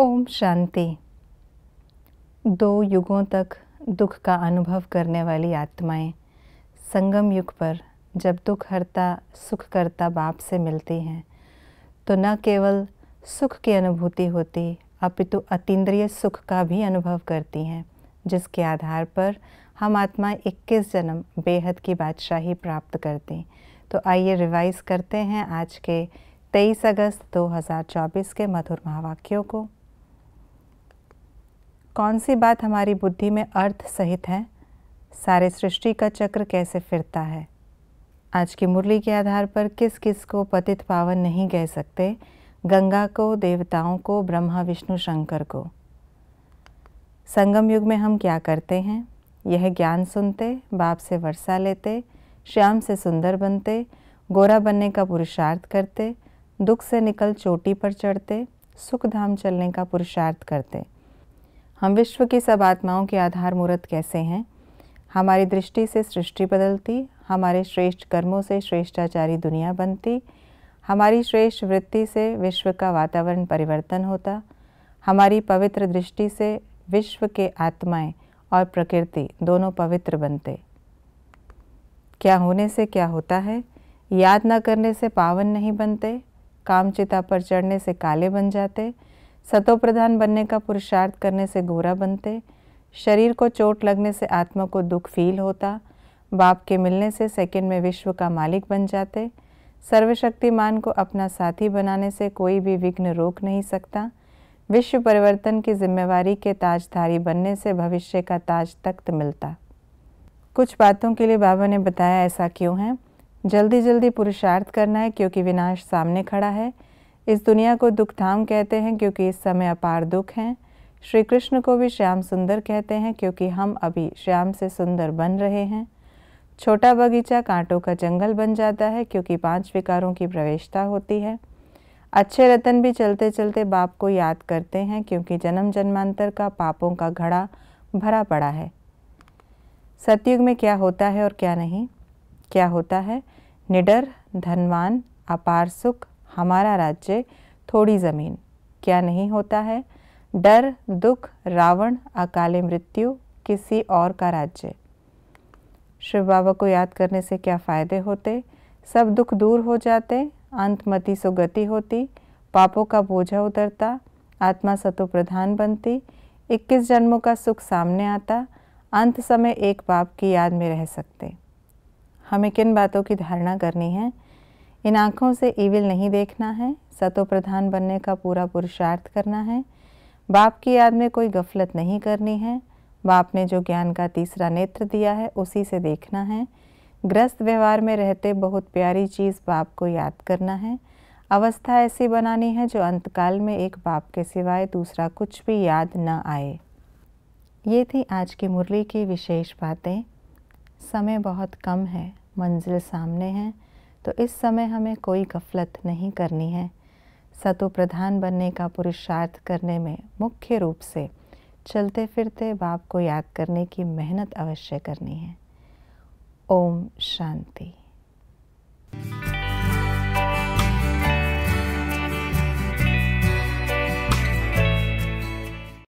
ओम शांति दो युगों तक दुख का अनुभव करने वाली आत्माएं संगम युग पर जब दुख हरता सुख करता बाप से मिलती हैं तो न केवल सुख की अनुभूति होती अपितु अतीन्द्रिय सुख का भी अनुभव करती हैं जिसके आधार पर हम आत्मा 21 जन्म बेहद की बादशाही प्राप्त करती तो आइए रिवाइज करते हैं आज के 23 अगस्त 2024 के मधुर महावाक्यों को कौन सी बात हमारी बुद्धि में अर्थ सहित है सारे सृष्टि का चक्र कैसे फिरता है आज की मुरली के आधार पर किस किस को पतित पावन नहीं कह सकते गंगा को देवताओं को ब्रह्मा विष्णु शंकर को संगम युग में हम क्या करते हैं यह ज्ञान सुनते बाप से वर्षा लेते श्याम से सुंदर बनते गोरा बनने का पुरुषार्थ करते दुख से निकल चोटी पर चढ़ते सुख धाम चलने का पुरुषार्थ करते हम विश्व की सब आत्माओं के आधार मूर्त कैसे हैं हमारी दृष्टि से सृष्टि बदलती हमारे श्रेष्ठ कर्मों से श्रेष्ठाचारी दुनिया बनती हमारी श्रेष्ठ वृत्ति से विश्व का वातावरण परिवर्तन होता हमारी पवित्र दृष्टि से विश्व के आत्माएं और प्रकृति दोनों पवित्र बनते क्या होने से क्या होता है याद न करने से पावन नहीं बनते कामचिता पर चढ़ने से काले बन जाते सतोप्रधान बनने का पुरुषार्थ करने से गोरा बनते शरीर को चोट लगने से आत्मा को दुख फील होता बाप के मिलने से सेकंड में विश्व का मालिक बन जाते सर्वशक्तिमान को अपना साथी बनाने से कोई भी विघ्न रोक नहीं सकता विश्व परिवर्तन की जिम्मेवारी के ताजधारी बनने से भविष्य का ताज तख्त मिलता कुछ बातों के लिए बाबा ने बताया ऐसा क्यों है जल्दी जल्दी पुरुषार्थ करना है क्योंकि विनाश सामने खड़ा है इस दुनिया को दुख धाम कहते हैं क्योंकि इस समय अपार दुख हैं श्री कृष्ण को भी श्याम सुंदर कहते हैं क्योंकि हम अभी श्याम से सुंदर बन रहे हैं छोटा बगीचा कांटों का जंगल बन जाता है क्योंकि पांच विकारों की प्रवेशता होती है अच्छे रतन भी चलते चलते बाप को याद करते हैं क्योंकि जन्म जन्मांतर का पापों का घड़ा भरा पड़ा है सतयुग में क्या होता है और क्या नहीं क्या होता है निडर धनवान अपार सुख हमारा राज्य थोड़ी ज़मीन क्या नहीं होता है डर दुख रावण अकाले मृत्यु किसी और का राज्य शिव बाबा को याद करने से क्या फ़ायदे होते सब दुख दूर हो जाते अंतमति सुगति होती पापों का बोझा उतरता आत्मा सतो प्रधान बनती 21 जन्मों का सुख सामने आता अंत समय एक पाप की याद में रह सकते हमें किन बातों की धारणा करनी है इन आँखों से ईविल नहीं देखना है सतो प्रधान बनने का पूरा पुरुषार्थ करना है बाप की याद में कोई गफलत नहीं करनी है बाप ने जो ज्ञान का तीसरा नेत्र दिया है उसी से देखना है ग्रस्त व्यवहार में रहते बहुत प्यारी चीज़ बाप को याद करना है अवस्था ऐसी बनानी है जो अंतकाल में एक बाप के सिवाय दूसरा कुछ भी याद न आए ये थी आज की मुरली की विशेष बातें समय बहुत कम है मंजिल सामने है तो इस समय हमें कोई गफलत नहीं करनी है सतो प्रधान बनने का पुरुषार्थ करने में मुख्य रूप से चलते फिरते बाप को याद करने की मेहनत अवश्य करनी है ओम शांति